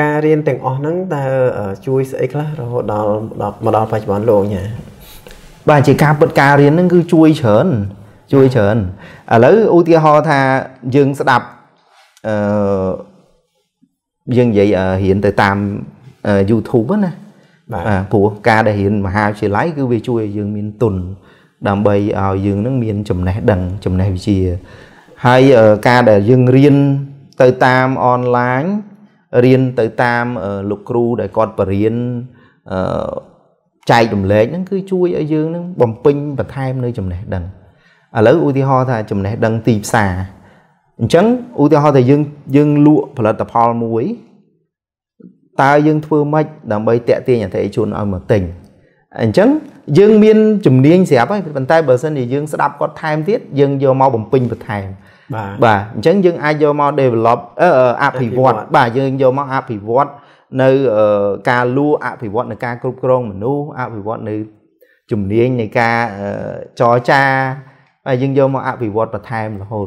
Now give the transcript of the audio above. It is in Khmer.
ការរៀនទាំងអស់ហ្នឹងតើជួយស្អីខ្លះរហូតដល់មកដល់បច្ចុប្បន្នលោកអញ្ញាបាទជាការពិតការរៀនហ្នឹងគឺជួយច្រើនជួយច្រើនឥឡូវឧទាហរណ៍ថាយើងស្ដាប់អឺយើងនិយាយរៀនទៅតាម YouTube ណាបាទព្រោះការដែលរៀនមហាវិទ្យាល័យគឺវាជួយឲ្យយើងមានទុនដើម្បីឲ្យយើងនឹង មានចំណេះដឹងចំណេះវិជ្ជាហើយការដែលយើងរៀនទៅតាមអនឡាញរៀនទៅតាមលោកគ្រូដែលគាត់បរៀនចែករំលែកហ្នឹងគឺជួយឲ្យយើងហ្នឹងបំពេញបន្ថែមនៅចំណេះដឹងឥឡូវឧទាហរណ៍ថា ចំណេះដឹងទីផ្សារអញ្ចឹងឧទាហរណ៍ថាយើងយើងលក់ផលិតផលមួយតើយើងធ្វើម៉េចដើម្បីតេទៀងអតិថិជនឲ្យមកទិញអញ្ចឹងយើងមាន ជំនាញស្រាប់ហើយប៉ុន្តែបើសិនជាយើងស្ដាប់គាត់ថែមទៀតយើងយកមកបំពេញបន្ថែមបាទបាទអញ្ចឹងយើងអាចយកមក develop អភិវឌ្ឍបាទយើងយកមកអភិវឌ្ឍនៅការលួអភិវឌ្ឍនៅការគ្រប់គ្រងមនុស្សអភិវឌ្ឍនៅជំនាញនៃការចរចាហើយយើងយកមកអភិវឌ្ឍបន្ថែមរហូត